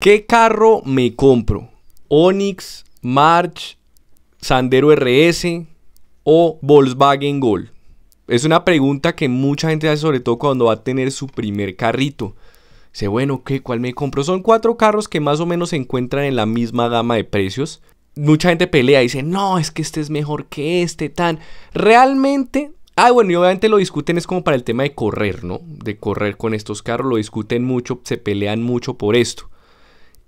¿Qué carro me compro? Onix, March, Sandero RS o Volkswagen Gol. Es una pregunta que mucha gente hace sobre todo cuando va a tener su primer carrito. Dice, bueno, ¿qué? ¿Cuál me compro? Son cuatro carros que más o menos se encuentran en la misma gama de precios. Mucha gente pelea y dice, no, es que este es mejor que este, tan. Realmente Ah, bueno, y obviamente lo discuten es como para el tema de correr, ¿no? De correr con estos carros, lo discuten mucho, se pelean mucho por esto.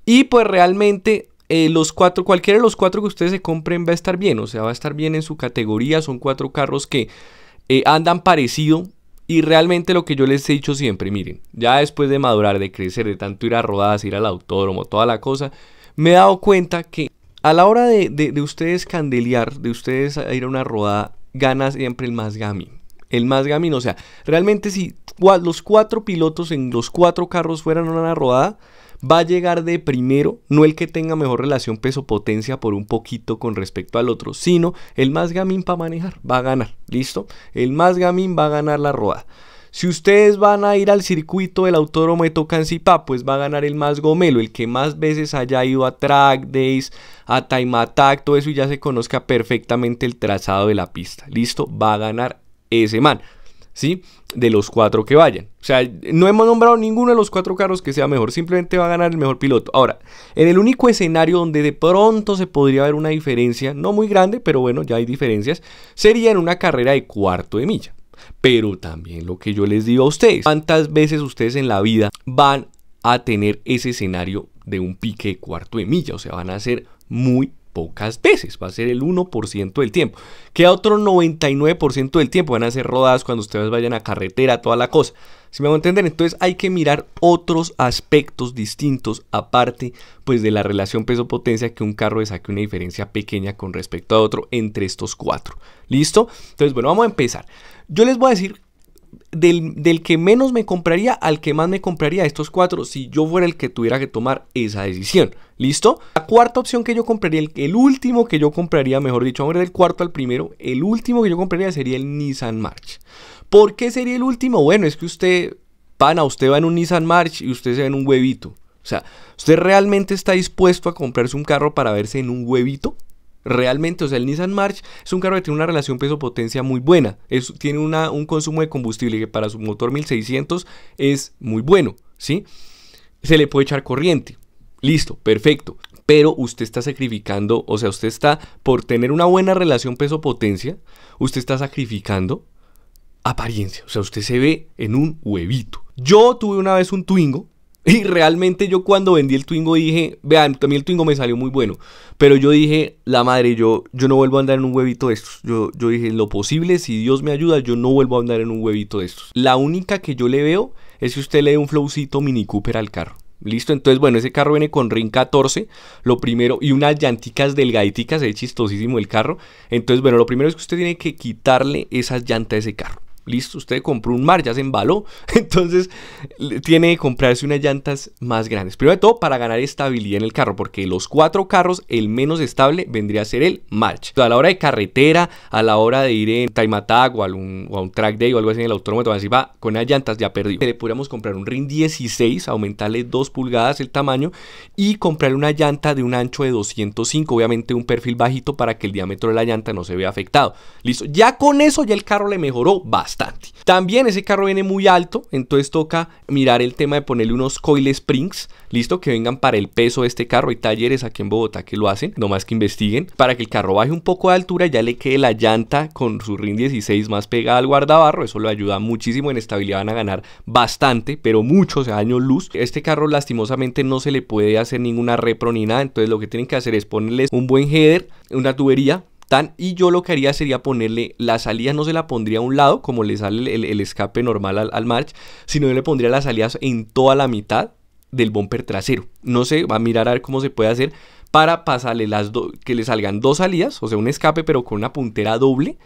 Y pues realmente eh, los cuatro, cualquiera de los cuatro que ustedes se compren va a estar bien, o sea, va a estar bien en su categoría, son cuatro carros que eh, andan parecido y realmente lo que yo les he dicho siempre, miren, ya después de madurar, de crecer, de tanto ir a rodadas, ir al autódromo, toda la cosa, me he dado cuenta que a la hora de, de, ustedes candelear, de ustedes ir a una rodada, gana siempre el más gami. El más gami, o sea, realmente si los cuatro pilotos en los cuatro carros fueran a una rodada, va a llegar de primero, no el que tenga mejor relación peso-potencia por un poquito con respecto al otro, sino el más gamín para manejar, va a ganar, ¿listo? El más gamín va a ganar la rueda. Si ustedes van a ir al circuito del autódromo de Tocancipá, pues va a ganar el más gomelo, el que más veces haya ido a track days, a time attack, todo eso y ya se conozca perfectamente el trazado de la pista. Listo, va a ganar ese man. De los cuatro que vayan. O sea, no hemos nombrado ninguno de los cuatro carros que sea mejor, simplemente va a ganar el mejor piloto. Ahora, en el único escenario donde de pronto se podría ver una diferencia, no muy grande, pero bueno, ya hay diferencias, sería en una carrera de cuarto de milla. Pero también lo que yo les digo a ustedes, ¿cuántas veces ustedes en la vida van a tener ese escenario de un pique de cuarto de milla? O sea, van a ser muy pocas veces, va a ser el 1% del tiempo. Que otro 99% del tiempo van a ser rodadas cuando ustedes vayan a carretera, toda la cosa. Si me van a entender, entonces hay que mirar otros aspectos distintos aparte pues de la relación peso-potencia que un carro saque una diferencia pequeña con respecto a otro entre estos cuatro. ¿Listo? Entonces, bueno, vamos a empezar. Yo les voy a decir del, que menos me compraría al que más me compraría estos cuatro si yo fuera el que tuviera que tomar esa decisión. ¿Listo? La cuarta opción que yo compraría, el, el último que yo compraría, mejor dicho, Ahora del cuarto al primero, el último que yo compraría sería el Nissan March. ¿Por qué sería el último? Bueno, es que usted, pana, usted va en un Nissan March y usted se ve en un huevito. O sea, ¿usted realmente está dispuesto a comprarse un carro para verse en un huevito? Realmente, o sea, el Nissan March es un carro que tiene una relación peso-potencia muy buena. Es, tiene un consumo de combustible que para su motor 1600 es muy bueno, ¿sí? Se le puede echar corriente. Listo, perfecto. Pero usted está sacrificando, o sea, usted está, por tener una buena relación peso-potencia, usted está sacrificando apariencia. O sea, usted se ve en un huevito. Yo tuve una vez un Twingo y realmente yo cuando vendí el Twingo dije, vean, también el Twingo me salió muy bueno. Pero yo dije, la madre, yo, yo no vuelvo a andar en un huevito de estos. Yo, yo dije, lo posible, si Dios me ayuda, yo no vuelvo a andar en un huevito de estos. La única que yo le veo es que usted le dé un flowcito Mini Cooper al carro. Listo, entonces bueno, ese carro viene con Ring 14, lo primero, y unas llanticas delgaditicas, es chistosísimo el carro. Entonces bueno, lo primero es que usted tiene que quitarle esas llantas a ese carro listo, usted compró un March, ya se embaló, entonces tiene que comprarse unas llantas más grandes. Primero de todo, para ganar estabilidad en el carro, porque los cuatro carros, el menos estable vendría a ser el March. A la hora de carretera, a la hora de ir en Time Attack o a un, track day o algo así en el autónomo, así va, con las llantas ya perdido. Le podríamos comprar un RIN 16, aumentarle 2 pulgadas el tamaño y comprar una llanta de un ancho de 205, obviamente un perfil bajito para que el diámetro de la llanta no se vea afectado. Listo, ya con eso ya el carro le mejoró bastante. También ese carro viene muy alto, entonces toca mirar el tema de ponerle unos coil springs, listo, que vengan para el peso de este carro. Hay talleres aquí en Bogotá que lo hacen, nomás que investiguen, para que el carro baje un poco de altura, ya le quede la llanta con su ring 16 más pegada al guardabarro, eso lo ayuda muchísimo en estabilidad, van a ganar bastante, pero mucho se años luz. Este carro lastimosamente no se le puede hacer ninguna repro ni nada, entonces lo que tienen que hacer es ponerles un buen header, una tubería, y yo lo que haría sería ponerle las salidas, no se la pondría a un lado como le sale el, escape normal al, March, sino yo le pondría las salidas en toda la mitad del bumper trasero. No sé, va a mirar a ver cómo se puede hacer para pasarle las dos, que le salgan dos salidas, o sea, un escape pero con una puntera doble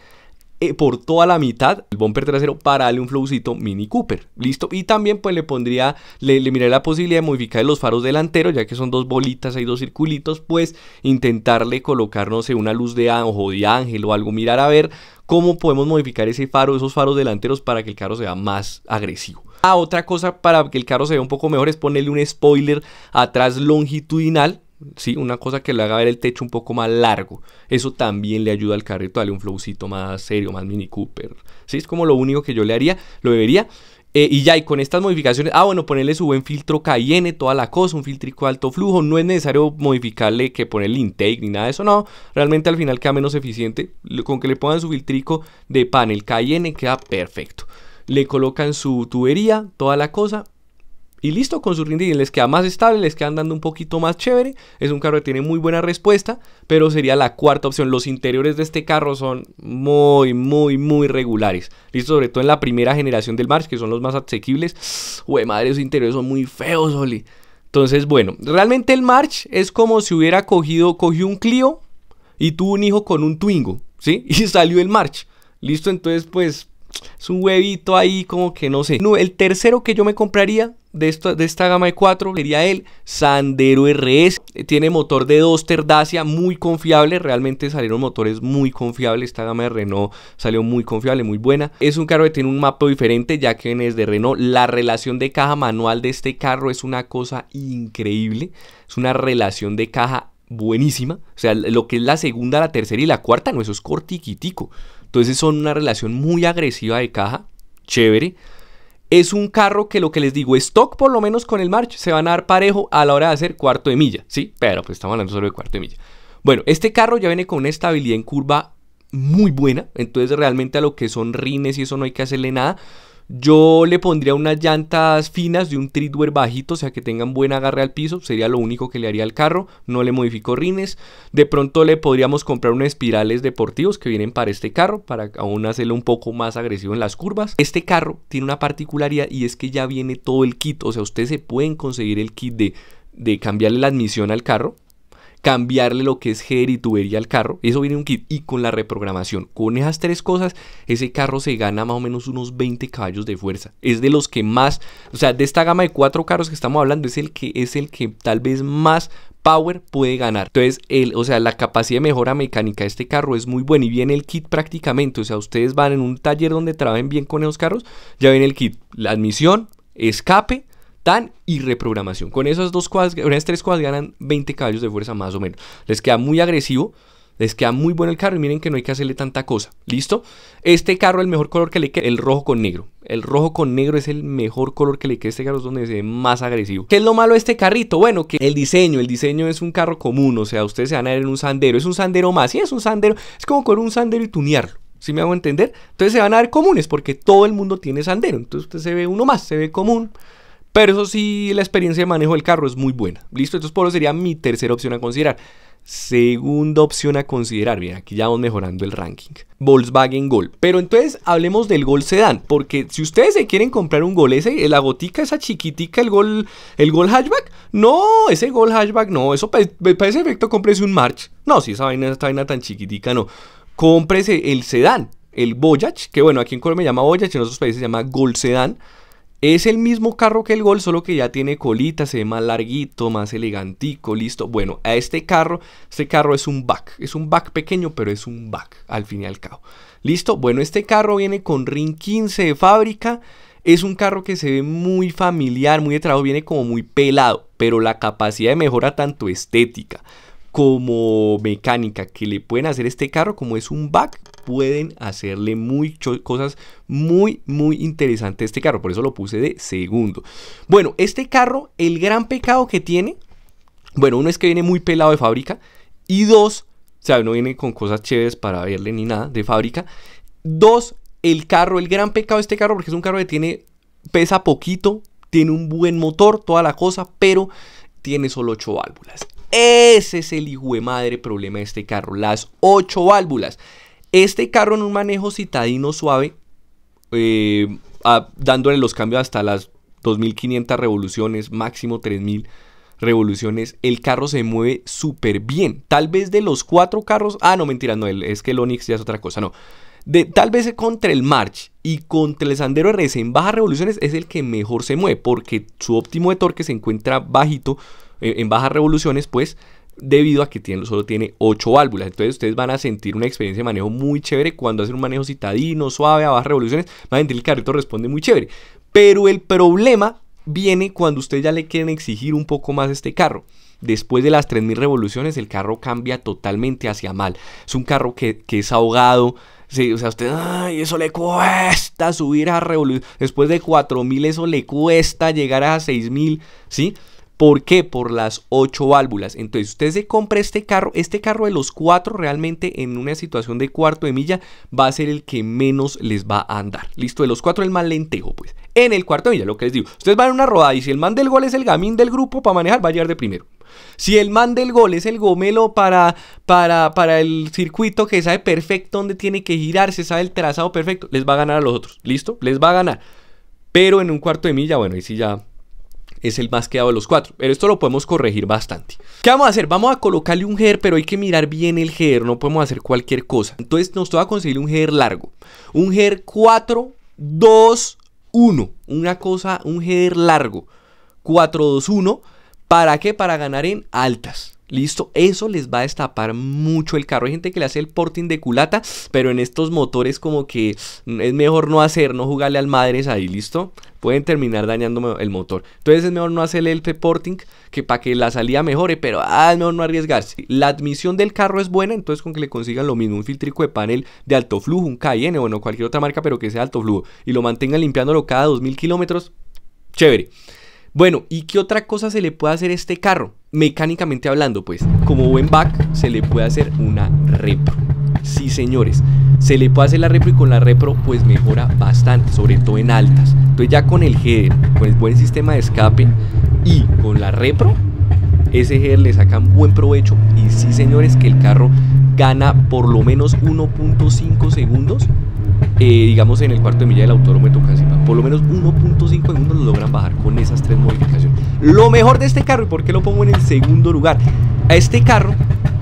eh, por toda la mitad el bumper trasero para darle un flowcito Mini Cooper. Listo. Y también pues le pondría, le, le la posibilidad de modificar los faros delanteros, ya que son dos bolitas, hay dos circulitos, pues intentarle colocar, una luz de o de ángel o algo, mirar a ver cómo podemos modificar ese faro, esos faros delanteros para que el carro sea más agresivo. Ah, otra cosa para que el carro se vea un poco mejor es ponerle un spoiler atrás longitudinal Sí, una cosa que le haga ver el techo un poco más largo. Eso también le ayuda al carrito a darle un flowcito más serio, más Mini Cooper. Sí, es como lo único que yo le haría, lo debería. Eh, y ya, y con estas modificaciones, ah, bueno, ponerle su buen filtro KN, toda la cosa, un filtrico alto flujo, no es necesario modificarle que ponerle intake ni nada de eso, no, realmente al final queda menos eficiente, con que le pongan su filtrico de panel Cayenne queda perfecto. Le colocan su tubería, toda la cosa, y listo con sus rindines, les queda más estable, les queda andando un poquito más chévere. Es un carro que tiene muy buena respuesta, pero sería la cuarta opción. Los interiores de este carro son muy, muy, muy regulares. Listo, sobre todo en la primera generación del March, que son los más asequibles. Uy, madre, esos interiores son muy feos, Oli. Entonces, bueno, realmente el March es como si hubiera cogido, cogió un Clio y tuvo un hijo con un Twingo, ¿sí? Y salió el March. Listo, entonces, pues es un huevito ahí como que no sé. el tercero que yo me compraría de esta, de esta gama de 4 sería el Sandero RS. Tiene motor de 2 terdacia muy confiable. Realmente salieron motores muy confiables. Esta gama de Renault salió muy confiable, muy buena. Es un carro que tiene un mapa diferente ya que es de Renault. La relación de caja manual de este carro es una cosa increíble. Es una relación de caja buenísima. O sea, lo que es la segunda, la tercera y la cuarta, no, eso es cortiquitico. Entonces son una relación muy agresiva de caja, chévere. Es un carro que lo que les digo, stock por lo menos con el March, se van a dar parejo a la hora de hacer cuarto de milla, ¿sí? Pero pues estamos hablando solo de cuarto de milla. Bueno, este carro ya viene con una estabilidad en curva muy buena, entonces realmente a lo que son rines y eso no hay que hacerle nada. Yo le pondría unas llantas finas de un treadwear bajito, o sea que tengan buen agarre al piso, sería lo único que le haría al carro, no le modifico rines. De pronto le podríamos comprar unas espirales deportivos que vienen para este carro, para aún hacerlo un poco más agresivo en las curvas. Este carro tiene una particularidad y es que ya viene todo el kit, o sea, ustedes se pueden conseguir el kit de, de cambiarle la admisión al carro, cambiarle lo que es header y tubería al carro, eso viene un kit, y con la reprogramación, con esas tres cosas, ese carro se gana más o menos unos 20 caballos de fuerza, es de los que más, o sea, de esta gama de cuatro carros que estamos hablando, es el que, es el que tal vez más Power puede ganar. Entonces, el, o sea, la capacidad de mejora mecánica de este carro es muy buena y viene el kit prácticamente. O sea, ustedes van en un taller donde trabajen bien con esos carros, ya viene el kit, la admisión, escape, tan y reprogramación. Con esas dos cuadras, con esas tres cuadras ganan 20 caballos de fuerza más o menos. Les queda muy agresivo, les queda muy bueno el carro y miren que no hay que hacerle tanta cosa. ¿Listo? Este carro, el mejor color que le queda, el rojo con negro. El rojo con negro es el mejor color que le queda a este carro, es donde se ve más agresivo. ¿Qué es lo malo de este carrito? Bueno, que el diseño, el diseño es un carro común, o sea, ustedes se van a ver en un sandero, es un sandero más, sí, es un sandero, es como con un sandero y tunearlo. Si me hago entender? Entonces se van a ver comunes porque todo el mundo tiene sandero. Entonces usted se ve uno más, se ve común, pero eso sí, la experiencia de manejo del carro es muy buena. Listo, entonces por eso sería mi tercera opción a considerar. Segunda opción a considerar, bien, aquí ya vamos mejorando el ranking. Volkswagen Gol. Pero entonces hablemos del Gol Sedan, porque si ustedes se quieren comprar un Gol, ese, eh, la gotica esa chiquitica, el Gol, el Gol Hatchback, no, ese Gol Hatchback no, eso para ese efecto cómprese un March. No, si esa vaina, vaina tan chiquitica no. Cómprese el Sedan, el Voyage, que bueno, aquí en Colombia se llama Voyage, en otros países se llama Gol Sedan. Es el mismo carro que el Gol, solo que ya tiene colita, se ve más larguito, más elegantico, listo. Bueno, a este carro, este carro es un back, es un back pequeño, pero es un back al fin y al cabo. Listo, bueno, este carro viene con ring 15 de fábrica. Es un carro que se ve muy familiar, muy de trabajo, viene como muy pelado, pero la capacidad de mejora tanto estética como mecánica que le pueden hacer este carro, como es un back, pueden hacerle cosas muy, muy interesantes a este carro. Por eso lo puse de segundo. Bueno, este carro, el gran pecado que tiene, bueno, uno es que viene muy pelado de fábrica y dos, o sea, no viene con cosas chéveres para verle ni nada de fábrica. Dos, el carro, el gran pecado de este carro, porque es un carro que tiene, pesa poquito, tiene un buen motor, toda la cosa, pero tiene solo 8 válvulas. Ese es el hijo de madre problema de este carro, las ocho válvulas. Este carro en un manejo citadino suave, eh, dándole los cambios hasta las 2500 revoluciones, máximo 3000 revoluciones, el carro se mueve súper bien. Tal vez de los cuatro carros, ah, no, mentira, no, es que el Onix ya es otra cosa, no. De, tal vez contra el March y contra el Sandero RS en bajas revoluciones es el que mejor se mueve porque su óptimo de torque se encuentra bajito eh, en bajas revoluciones, pues debido a que tiene, solo tiene 8 válvulas. Entonces ustedes van a sentir una experiencia de manejo muy chévere cuando hacen un manejo citadino, suave, a bajas revoluciones, van a sentir el carrito responde muy chévere. Pero el problema viene cuando ustedes ya le quieren exigir un poco más este carro. Después de las 3.000 revoluciones el carro cambia totalmente hacia mal. Es un carro que, es ahogado, o sea, usted, ay, eso le cuesta subir a revolución. Después de 4000, eso le cuesta llegar a 6000, ¿sí? ¿Por qué? Por las ocho válvulas. Entonces, usted se compra este carro, este carro de los cuatro realmente en una situación de cuarto de milla va a ser el que menos les va a andar. Listo, de los cuatro el más lentejo, pues. En el cuarto de milla, lo que les digo, ustedes van a una rodada y si el man del gol es el gamín del grupo para manejar, va a llegar de primero. Si el man del gol es el gomelo para, para, para el circuito que sabe perfecto dónde tiene que girar, se sabe el trazado perfecto, les va a ganar a los otros. ¿Listo? Les va a ganar. Pero en un cuarto de milla, bueno, ahí sí ya es el más quedado de los cuatro. Pero esto lo podemos corregir bastante. ¿Qué vamos a hacer? Vamos a colocarle un header, pero hay que mirar bien el header. No podemos hacer cualquier cosa. Entonces nos toca conseguir un header largo. Un header 4, 2, 1. Una cosa, un header largo. 4, 2, 1. ¿Para qué? Para ganar en altas. Listo, eso les va a destapar mucho el carro. Hay gente que le hace el porting de culata, pero en estos motores como que es mejor no hacer, no jugarle al madres ahí, listo. Pueden terminar dañando el motor. Entonces es mejor no hacerle el porting que para que la salida mejore, pero ah, es mejor no arriesgarse. La admisión del carro es buena, entonces con que le consigan lo mismo, un filtrico de panel de alto flujo, un K&N o cualquier otra marca, pero que sea alto flujo, y lo mantengan limpiándolo cada 2000 kilómetros, chévere. Bueno, ¿y qué otra cosa se le puede hacer a este carro? Mecánicamente hablando, pues, como buen back, se le puede hacer una repro. Sí, señores, se le puede hacer la repro y con la repro pues mejora bastante, sobre todo en altas. Entonces ya con el header, con el buen sistema de escape y con la repro, ese header le sacan buen provecho y sí, señores, que el carro gana por lo menos 1.5 segundos eh, digamos en el cuarto de milla del toca de por lo menos 1.5 segundos lo logran bajar con esas tres modificaciones. Lo mejor de este carro, y por qué lo pongo en el segundo lugar, a este carro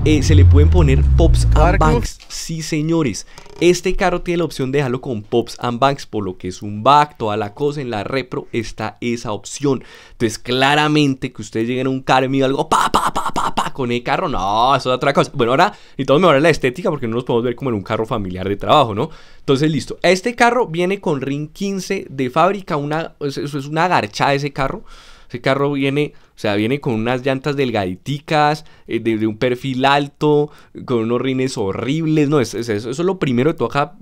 eh, se le pueden poner Pops and Banks. Sí, señores. Este carro tiene la opción de dejarlo con Pops and Banks, por lo que es un back, toda la cosa. En la repro está esa opción. Entonces, claramente que ustedes lleguen a un carro y algo, ¡pa, pa con el carro, no, eso es otra cosa. Bueno, ahora necesitamos mejorar la estética porque no nos podemos ver como en un carro familiar de trabajo, ¿no? Entonces, listo. Este carro viene con Ring 15 de fábrica, una, es, es una garchada ese carro. Este carro viene, o sea, viene con unas llantas delgaditicas, eh, de, un perfil alto, con unos rines horribles. No, eso, es lo primero que toca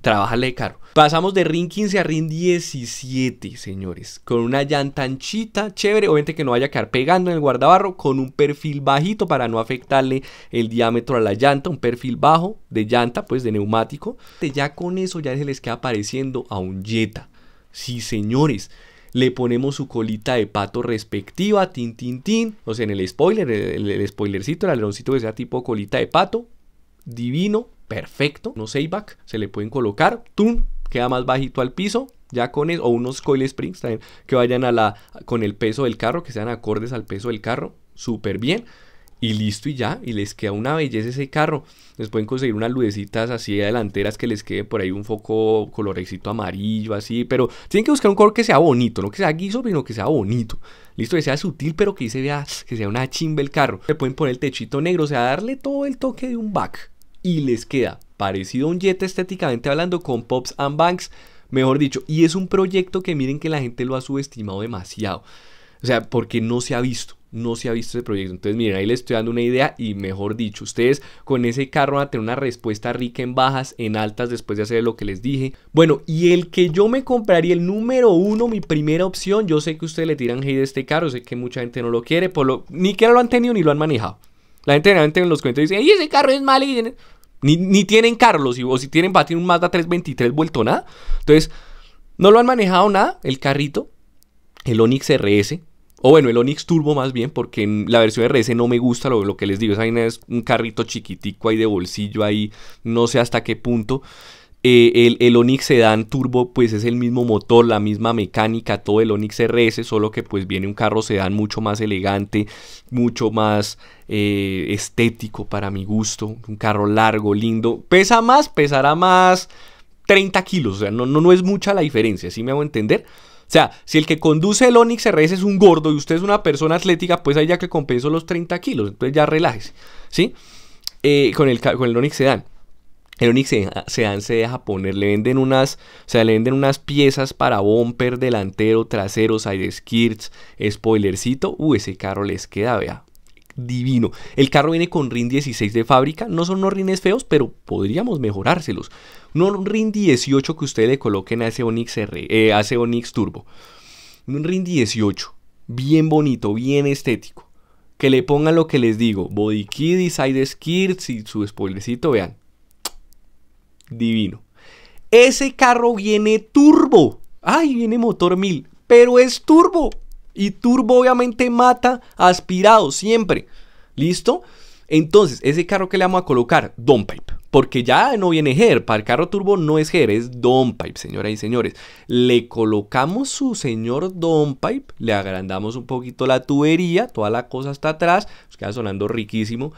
trabajarle de carro. Pasamos de rin 15 a rin 17, señores. Con una llanta anchita, chévere. Obviamente que no vaya a quedar pegando en el guardabarro. Con un perfil bajito para no afectarle el diámetro a la llanta. Un perfil bajo de llanta, pues de neumático. Ya con eso ya se les queda apareciendo a un Jetta. Sí, señores le ponemos su colita de pato respectiva, tin, tin, tin, o sea, en el spoiler, el, spoilercito, el aleroncito que sea tipo colita de pato, divino, perfecto, no seiback, se le pueden colocar, Tun. queda más bajito al piso, ya con eso, o unos coil springs también, que vayan a la, con el peso del carro, que sean acordes al peso del carro, súper bien y listo y ya, y les queda una belleza ese carro. Les pueden conseguir unas lucecitas así delanteras que les quede por ahí un foco colorecito amarillo, así, pero tienen que buscar un color que sea bonito, no que sea guiso, sino que sea bonito. Listo, que sea sutil, pero que se vea, que sea una chimba el carro. Le pueden poner el techito negro, o sea, darle todo el toque de un back. Y les queda parecido a un jet estéticamente hablando con Pops and Banks, mejor dicho. Y es un proyecto que miren que la gente lo ha subestimado demasiado. O sea, porque no se ha visto no se ha visto ese proyecto. Entonces, miren, ahí les estoy dando una idea y mejor dicho, ustedes con ese carro van a tener una respuesta rica en bajas, en altas después de hacer lo que les dije. Bueno, y el que yo me compraría, el número uno, mi primera opción, yo sé que ustedes le tiran hate a este carro, sé que mucha gente no lo quiere, por lo, ni que lo han tenido ni lo han manejado. La gente realmente en los comentarios dice, ¡Ay, ese carro es malo! Y ni, ni tienen carros, o si tienen, va a tener un Mazda 323 vuelto nada. Entonces, no lo han manejado nada, el carrito, el Onix RS, o bueno, el Onix Turbo más bien, porque en la versión RS no me gusta lo, lo que les digo. Esa es un carrito chiquitico ahí de bolsillo, ahí no sé hasta qué punto. Eh, el, el, Onix Sedan Turbo pues es el mismo motor, la misma mecánica, todo el Onix RS, solo que pues viene un carro sedán mucho más elegante, mucho más eh, estético para mi gusto, un carro largo, lindo, pesa más, pesará más 30 kilos, o sea, no, no, es mucha la diferencia, si me hago entender? O sea, si el que conduce el Onix RS es un gordo y usted es una persona atlética, pues ahí ya que compensó los 30 kilos. Entonces ya relájese, ¿sí? Eh, con, el, con el Onix Sedan. El Onix se dan, ah, se deja poner, le venden unas, o sea, le venden unas piezas para bumper, delantero, trasero, side skirts, spoilercito. Uh, ese carro les queda, vea, divino. El carro viene con RIN 16 de fábrica, no son unos rines feos, pero podríamos mejorárselos. Un RIN 18 que ustedes le coloquen a ese Onix, R, eh, Onix Turbo. Un RIN 18, bien bonito, bien estético. Que le pongan lo que les digo, body kit, side skirts y su spoilercito, vean. Divino. Ese carro viene turbo. Ay, viene motor 1000, pero es turbo. Y turbo obviamente mata aspirado siempre. ¿Listo? Entonces, ese carro que le vamos a colocar, pipe. Porque ya no viene GER, para el carro turbo no es GER, es pipe, señoras y señores. Le colocamos su señor pipe. le agrandamos un poquito la tubería, toda la cosa está atrás, nos queda sonando riquísimo.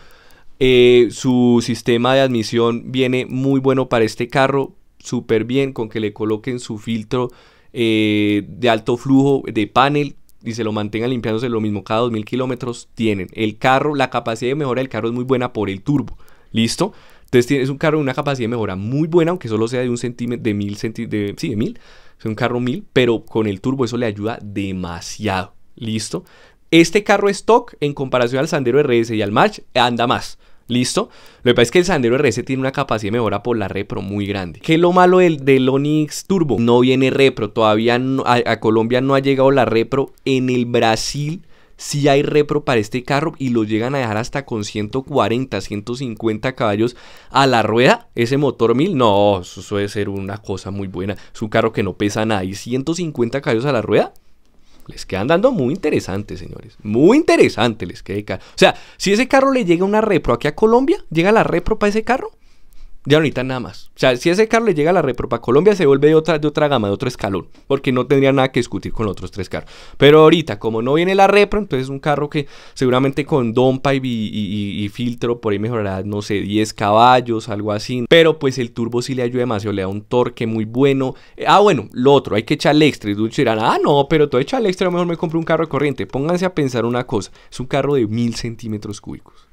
Eh, su sistema de admisión viene muy bueno para este carro, súper bien, con que le coloquen su filtro eh, de alto flujo de panel, y se lo mantengan limpiándose lo mismo cada 2000 kilómetros, tienen el carro, la capacidad de mejora del carro es muy buena por el turbo. ¿Listo? Entonces tienes un carro de una capacidad de mejora muy buena, aunque solo sea de un centímetro, de mil centímetros, sí, de mil, es un carro mil, pero con el turbo eso le ayuda demasiado. ¿Listo? Este carro stock, en comparación al Sandero RS y al March, anda más. ¿Listo? Lo que pasa es que el Sandero RS tiene una capacidad de mejora por la repro muy grande. ¿Qué es lo malo del, del Onix Turbo? No viene repro, todavía a, Colombia no ha llegado la repro. En el Brasil sí hay repro para este carro y lo llegan a dejar hasta con 140, 150 caballos a la rueda. Ese motor 1000, no, eso suele ser una cosa muy buena. Es un carro que no pesa nada. ¿Y 150 caballos a la rueda? Les quedan dando muy interesantes, señores. Muy interesante les queda. O sea, si ese carro le llega una repro aquí a Colombia, llega la repro para ese carro, ya ahorita nada más. O sea, si ese carro le llega a la repro para Colombia, se vuelve de otra, de otra gama, de otro escalón, porque no tendría nada que discutir con los otros tres carros. Pero ahorita, como no viene la repro, entonces es un carro que seguramente con downpipe y, y, filtro por ahí mejorará, no sé, 10 caballos, algo así. Pero pues el turbo sí le ayuda demasiado, le da un torque muy bueno. Eh, ah, bueno, lo otro, hay que echarle extra. Y muchos dirán, ah, no, pero todo echarle extra, lo mejor me compro un carro de corriente. Pónganse a pensar una cosa, es un carro de mil centímetros cúbicos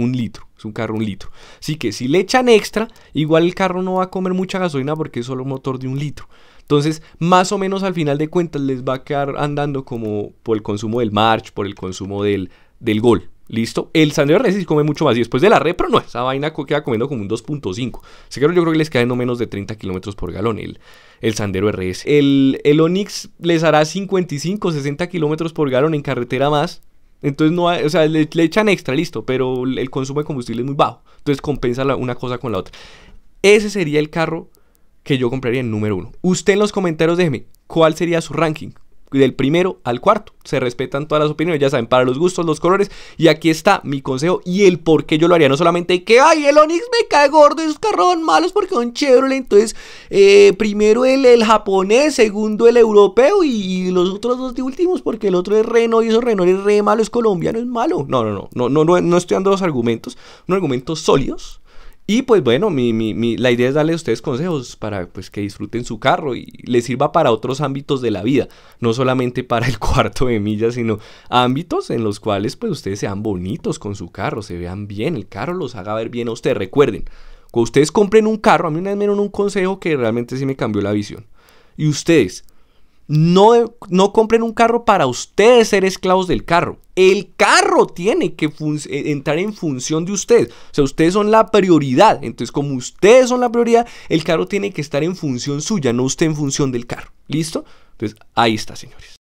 un litro. Es un carro un litro. Así que si le echan extra, igual el carro no va a comer mucha gasolina porque es solo un motor de un litro. Entonces, más o menos al final de cuentas les va a quedar andando como por el consumo del March, por el consumo del, del Gol. ¿Listo? El Sandero rs come mucho más. Y después de la repro, no, esa vaina queda comiendo como un 2.5. así que yo creo que les queda no menos de 30 kilómetros por galón el, el Sandero RS. El, el Onix les hará 55, 60 kilómetros por galón en carretera más. Entonces no o sea, le, echan extra, listo, pero el consumo de combustible es muy bajo. Entonces compensa una cosa con la otra. Ese sería el carro que yo compraría en número uno. Usted en los comentarios déjeme cuál sería su ranking, del primero al cuarto. Se respetan todas las opiniones, ya saben, para los gustos, los colores. Y aquí está mi consejo y el por qué yo lo haría. No solamente que, ay, el Onix me cae gordo, es carrón, malos porque son Chevrolet. Entonces, eh, primero el, el, japonés, segundo el europeo y, los otros dos de últimos porque el otro es Renault y esos Renault es re malo, es colombiano, es malo. No, no, no, no, no, no, no estoy dando los argumentos, unos argumentos sólidos y pues bueno, la idea es darle a ustedes consejos para pues, que disfruten su carro y les sirva para otros ámbitos de la vida, no solamente para el cuarto de milla, sino ámbitos en los cuales pues ustedes sean bonitos con su carro, se vean bien, el carro los haga ver bien a ustedes. Recuerden, cuando ustedes compren un carro, a mí una vez me dieron un consejo que realmente sí me cambió la visión. Y ustedes, no, no compren un carro para ustedes ser esclavos del carro. El carro tiene que eh, entrar en función de ustedes. O sea, ustedes son la prioridad. Entonces, como ustedes son la prioridad, el carro tiene que estar en función suya, no usted en función del carro. ¿Listo? Entonces, ahí está, señores.